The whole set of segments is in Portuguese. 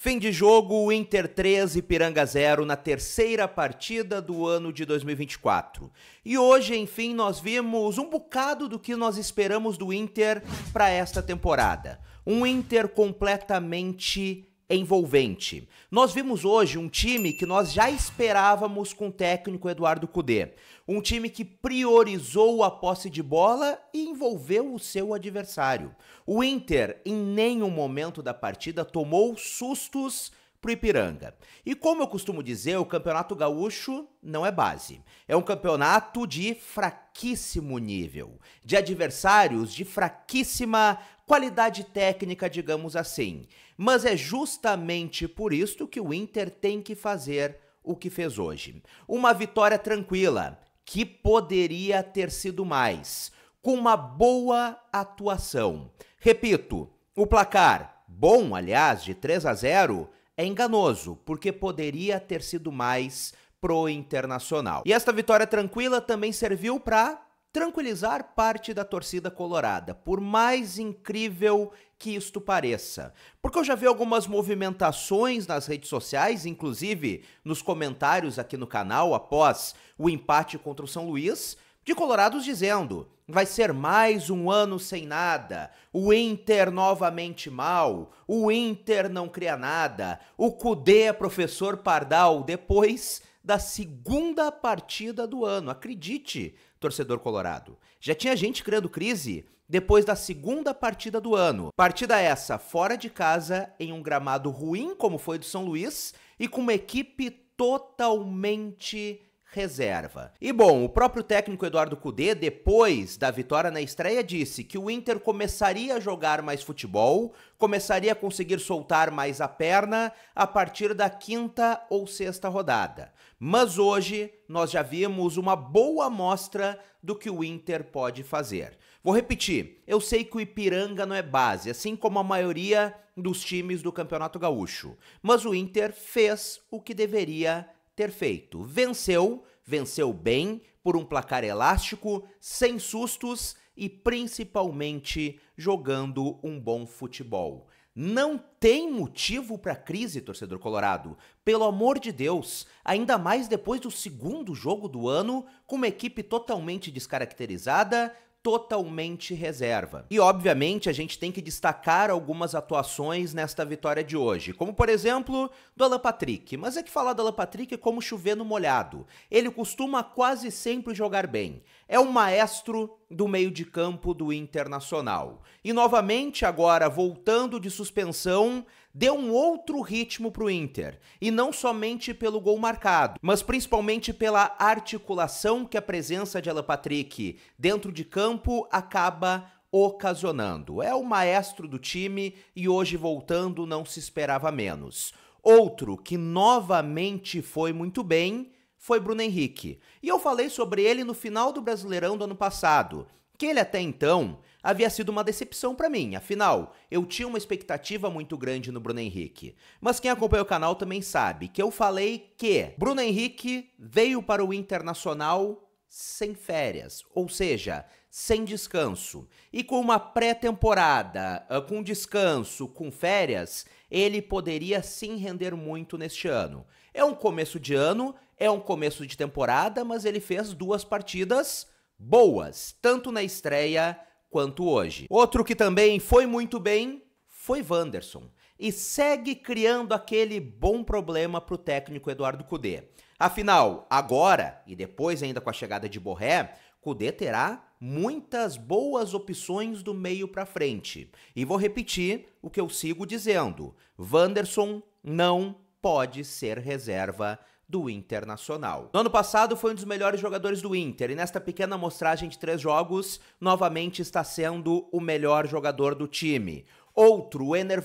Fim de jogo, Inter 3 e Piranga 0 na terceira partida do ano de 2024. E hoje, enfim, nós vimos um bocado do que nós esperamos do Inter para esta temporada. Um Inter completamente envolvente. Nós vimos hoje um time que nós já esperávamos com o técnico Eduardo Cudê. Um time que priorizou a posse de bola e envolveu o seu adversário. O Inter, em nenhum momento da partida, tomou sustos para o Ipiranga. E como eu costumo dizer, o Campeonato Gaúcho não é base. É um campeonato de fraquíssimo nível, de adversários de fraquíssima qualidade técnica, digamos assim. Mas é justamente por isso que o Inter tem que fazer o que fez hoje. Uma vitória tranquila, que poderia ter sido mais, com uma boa atuação. Repito, o placar, bom aliás, de 3 a 0, é enganoso, porque poderia ter sido mais pro Internacional. E esta vitória tranquila também serviu para tranquilizar parte da torcida colorada, por mais incrível que isto pareça. Porque eu já vi algumas movimentações nas redes sociais, inclusive nos comentários aqui no canal após o empate contra o São Luís, de colorados dizendo: vai ser mais um ano sem nada, o Inter novamente mal, o Inter não cria nada, o Cudê é professor Pardal depois da segunda partida do ano. Acredite, torcedor colorado. Já tinha gente criando crise depois da segunda partida do ano. Partida essa fora de casa, em um gramado ruim como foi do São Luís e com uma equipe totalmente reserva. E bom, o próprio técnico Eduardo Cudê, depois da vitória na estreia, disse que o Inter começaria a jogar mais futebol, começaria a conseguir soltar mais a perna a partir da quinta ou sexta rodada. Mas hoje nós já vimos uma boa amostra do que o Inter pode fazer. Vou repetir, eu sei que o Ipiranga não é base, assim como a maioria dos times do Campeonato Gaúcho, mas o Inter fez o que deveria ter feito. Venceu, venceu bem, por um placar elástico, sem sustos e principalmente jogando um bom futebol. Não tem motivo para crise, torcedor colorado. Pelo amor de Deus, ainda mais depois do segundo jogo do ano, com uma equipe totalmente descaracterizada, totalmente reserva. E obviamente a gente tem que destacar algumas atuações nesta vitória de hoje, como por exemplo do Alan Patrick. Mas é que falar do Alan Patrick é como chover no molhado. Ele costuma quase sempre jogar bem é o maestro do meio de campo do Internacional. E novamente, agora voltando de suspensão, deu um outro ritmo para o Inter. E não somente pelo gol marcado, mas principalmente pela articulação que a presença de Alan Patrick dentro de campo acaba ocasionando. É o maestro do time e hoje voltando não se esperava menos. Outro que novamente foi muito bem foi Bruno Henrique. E eu falei sobre ele no final do Brasileirão do ano passado, que ele até então havia sido uma decepção para mim, afinal, eu tinha uma expectativa muito grande no Bruno Henrique. Mas quem acompanha o canal também sabe que eu falei que Bruno Henrique veio para o Internacional sem férias, ou seja, sem descanso. E com uma pré-temporada, ah, com descanso, com férias, ele poderia sim render muito neste ano. É um começo de ano, é um começo de temporada, mas ele fez duas partidas boas, tanto na estreia quanto hoje. Outro que também foi muito bem foi Wanderson e segue criando aquele bom problema para o técnico Eduardo Cudê. Afinal, agora e depois ainda com a chegada de Borré, Cudê terá muitas boas opções do meio para frente. E vou repetir o que eu sigo dizendo: Wanderson não pode ser reserva do Internacional. No ano passado foi um dos melhores jogadores do Inter e nesta pequena amostragem de três jogos, novamente está sendo o melhor jogador do time. Outro, o Ener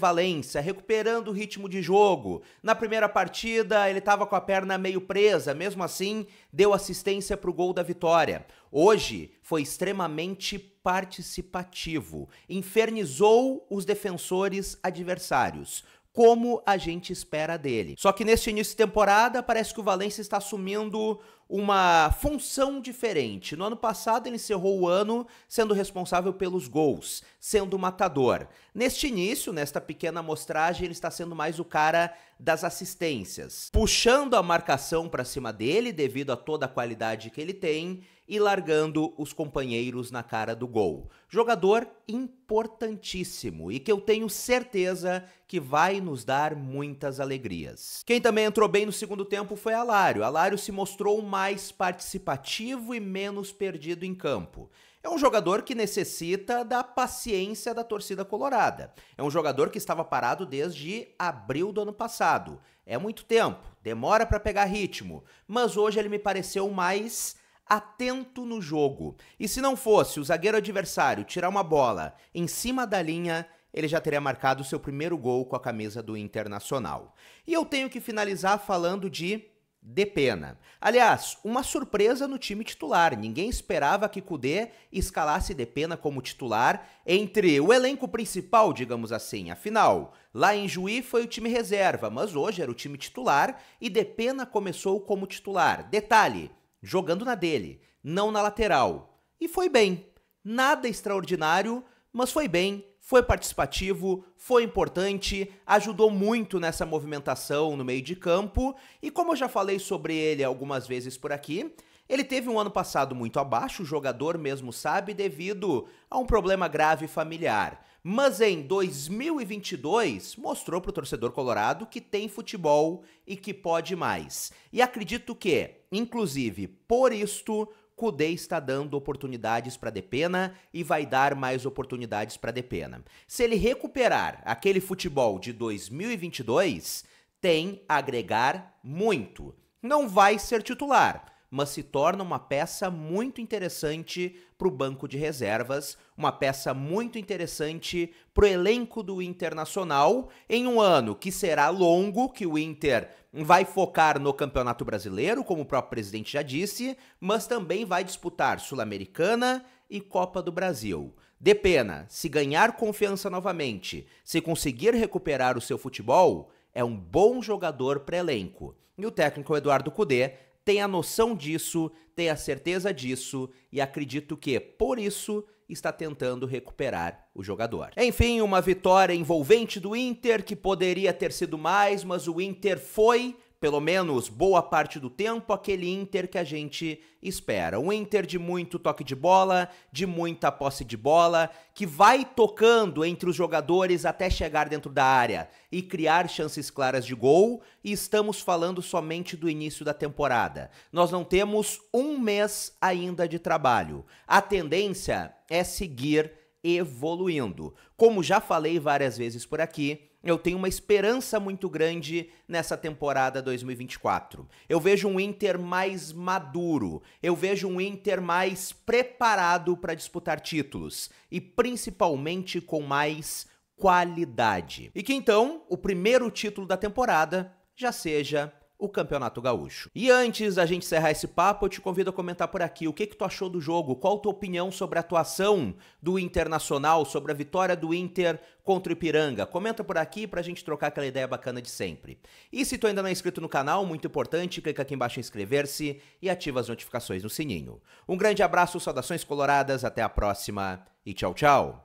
recuperando o ritmo de jogo. Na primeira partida, ele estava com a perna meio presa, mesmo assim, deu assistência para o gol da vitória. Hoje, foi extremamente participativo, infernizou os defensores adversários como a gente espera dele. Só que neste início de temporada, parece que o Valencia está assumindo uma função diferente. No ano passado, ele encerrou o ano sendo responsável pelos gols, sendo matador. Neste início, nesta pequena amostragem, ele está sendo mais o cara das assistências, puxando a marcação para cima dele devido a toda a qualidade que ele tem e largando os companheiros na cara do gol. Jogador importantíssimo e que eu tenho certeza que vai nos dar muitas alegrias. Quem também entrou bem no segundo tempo foi Alário. Alário se mostrou mais participativo e menos perdido em campo. É um jogador que necessita da paciência da torcida colorada. É um jogador que estava parado desde abril do ano passado. É muito tempo, demora para pegar ritmo, mas hoje ele me pareceu mais atento no jogo. E se não fosse o zagueiro adversário tirar uma bola em cima da linha, ele já teria marcado seu primeiro gol com a camisa do Internacional. E eu tenho que finalizar falando de Depena. Aliás, uma surpresa no time titular. Ninguém esperava que Kudê escalasse Depena como titular entre o elenco principal, digamos assim. Afinal, lá em Juí foi o time reserva, mas hoje era o time titular e Depena começou como titular. Detalhe: jogando na dele, não na lateral. E foi bem. Nada extraordinário, mas foi bem, foi participativo, foi importante, ajudou muito nessa movimentação no meio de campo. E como eu já falei sobre ele algumas vezes por aqui, ele teve um ano passado muito abaixo, o jogador mesmo sabe, devido a um problema grave familiar. Mas em 2022 mostrou para o torcedor colorado que tem futebol e que pode mais. E acredito que, inclusive, por isto Cudê está dando oportunidades para Depena e vai dar mais oportunidades para Depena. Se ele recuperar aquele futebol de 2022, tem a agregar muito. Não vai ser titular, mas se torna uma peça muito interessante para o banco de reservas, uma peça muito interessante para o elenco do Internacional em um ano que será longo, que o Inter vai focar no Campeonato Brasileiro, como o próprio presidente já disse, mas também vai disputar Sul-Americana e Copa do Brasil. De pena, se ganhar confiança novamente, se conseguir recuperar o seu futebol, é um bom jogador para elenco. E o técnico Eduardo Cudê Tenha noção disso, tenha certeza disso e acredito que, por isso, está tentando recuperar o jogador. Enfim, uma vitória envolvente do Inter que poderia ter sido mais, mas o Inter foi pelo menos boa parte do tempo, aquele Inter que a gente espera. Um Inter de muito toque de bola, de muita posse de bola, que vai tocando entre os jogadores até chegar dentro da área e criar chances claras de gol. E estamos falando somente do início da temporada. Nós não temos um mês ainda de trabalho. A tendência é seguir evoluindo. Como já falei várias vezes por aqui, eu tenho uma esperança muito grande nessa temporada 2024. Eu vejo um Inter mais maduro, eu vejo um Inter mais preparado para disputar títulos e principalmente com mais qualidade. E que então o primeiro título da temporada já seja o Campeonato Gaúcho. E antes da gente encerrar esse papo, eu te convido a comentar por aqui o que, que tu achou do jogo, qual a tua opinião sobre a atuação do Internacional, sobre a vitória do Inter contra o Ipiranga. Comenta por aqui pra gente trocar aquela ideia bacana de sempre. E se tu ainda não é inscrito no canal, muito importante, clica aqui embaixo em inscrever-se e ativa as notificações no sininho. Um grande abraço, saudações coloradas, até a próxima e tchau, tchau!